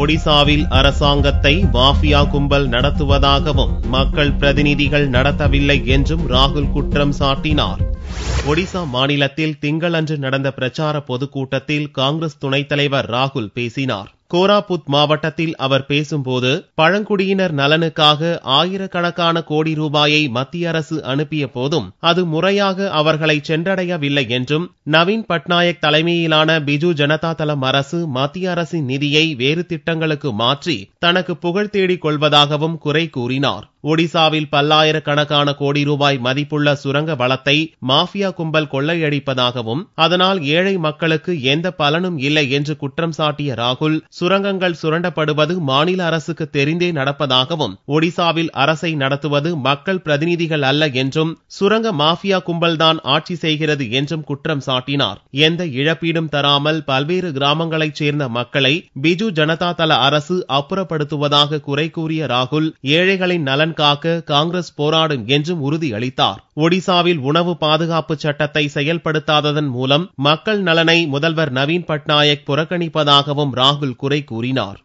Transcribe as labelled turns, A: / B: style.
A: ஒடிசாவில் அரசாங்கத்தை மாஃபியா கும்பல் நடத்துவதாகவும் மக்கள் பிரதிநிதிகள் நடத்தவில்லை என்றும் ராகுல் குற்றம் சாட்டினார் ஒடிசா மாநிலத்தில் திங்களன்று நடந்த பிரச்சார பொதுக்கூட்டத்தில் காங்கிரஸ் துணைத் தலைவர் ராகுல் பேசினார் கோராபுத் மாவட்டத்தில் அவர் பேசும்போது பழங்குடியினர் நலனுக்காக ஆயிரக்கணக்கான கோடி ரூபாயை மத்திய அரசு அனுப்பிய போதும் அது முறையாக அவர்களை சென்றடையவில்லை என்றும் நவீன் பட்நாயக் தலைமையிலான பிஜு ஜனதா தளம் அரசு மத்திய அரசின் நிதியை வேறு திட்டங்களுக்கு மாற்றி தனக்கு புகழ் தேடிக் கொள்வதாகவும் குறை கூறினாா் ஒடிசாவில் பல்லாயிரக்கணக்கான கோடி ரூபாய் மதிப்புள்ள சுரங்க வளத்தை மாஃபியா கும்பல் கொள்ளையடிப்பதாகவும் அதனால் ஏழை மக்களுக்கு எந்த பலனும் இல்லை என்று குற்றம் சாட்டிய ராகுல் சுரங்கங்கள் சுரண்டப்படுவது மாநில அரசுக்கு தெரிந்தே நடப்பதாகவும் ஒடிசாவில் அரசை நடத்துவது மக்கள் பிரதிநிதிகள் அல்ல என்றும் சுரங்க மாஃபியா கும்பல்தான் ஆட்சி செய்கிறது என்றும் குற்றம் சாட்டினார் எந்த இழப்பீடும் தராமல் பல்வேறு கிராமங்களைச் சேர்ந்த மக்களை பிஜு ஜனதா தள அரசு அப்புறப்படுத்துவதாக குறை கூறிய ராகுல் ஏழைகளின் நலன் காக்க காங்கிரஸ் போராடும் என்றும் உறுதியளித்தார் ஒடிசாவில் உணவு பாதுகாப்பு சட்டத்தை செயல்படுத்தாததன் மூலம் மக்கள் நலனை முதல்வர் நவீன் பட்நாயக் புறக்கணிப்பதாகவும் ராகுல் குறை கூறினார்